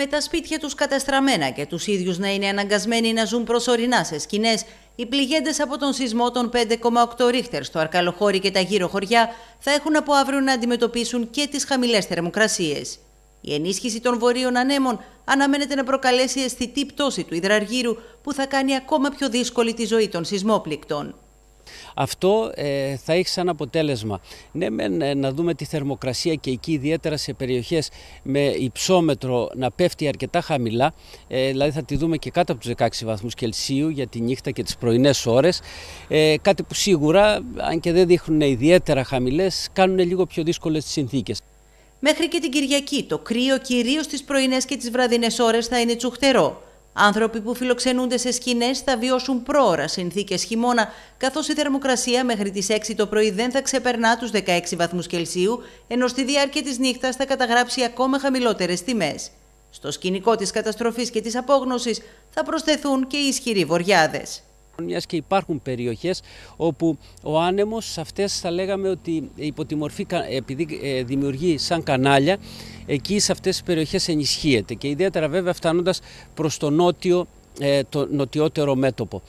με τα σπίτια τους καταστραμμένα και τους ίδιους να είναι αναγκασμένοι να ζουν προσωρινά σε σκηνές, οι πληγέντες από τον σεισμό των 5,8 ρίχτερ στο Αρκαλοχώρι και τα γύρω χωριά θα έχουν από αύριο να αντιμετωπίσουν και τις χαμηλές θερμοκρασίες. Η ενίσχυση των βορείων ανέμων αναμένεται να προκαλέσει αισθητή πτώση του υδραργύρου που θα κάνει ακόμα πιο δύσκολη τη ζωή των σεισμόπληκτων. Αυτό ε, θα έχει σαν αποτέλεσμα ναι, ε, να δούμε τη θερμοκρασία και εκεί ιδιαίτερα σε περιοχές με υψόμετρο να πέφτει αρκετά χαμηλά, ε, δηλαδή θα τη δούμε και κάτω από τους 16 βαθμούς Κελσίου για τη νύχτα και τις πρωινές ώρες, ε, κάτι που σίγουρα, αν και δεν δείχνουν ιδιαίτερα χαμηλές, κάνουν λίγο πιο δύσκολες τις συνθήκες. Μέχρι και την Κυριακή το κρύο κυρίως στις πρωινές και τις βραδινές ώρες θα είναι τσουχτερό. Άνθρωποι που φιλοξενούνται σε σκηνές θα βιώσουν πρόωρα συνθήκες χειμώνα, καθώς η θερμοκρασία μέχρι τις 6 το πρωί δεν θα ξεπερνά τους 16 βαθμούς Κελσίου, ενώ στη διάρκεια της νύχτας θα καταγράψει ακόμα χαμηλότερες τιμές. Στο σκηνικό της καταστροφής και της απόγνωσης θα προσθεθούν και οι ισχυροί βορειάδε. Μιας και υπάρχουν περιοχές όπου ο άνεμος αυτές θα λέγαμε ότι υπό τη μορφή επειδή ε, δημιουργεί σαν κανάλια εκεί σε αυτές τις περιοχές ενισχύεται και ιδιαίτερα βέβαια φτάνοντας προς το νότιο, ε, το νοτιότερο μέτωπο.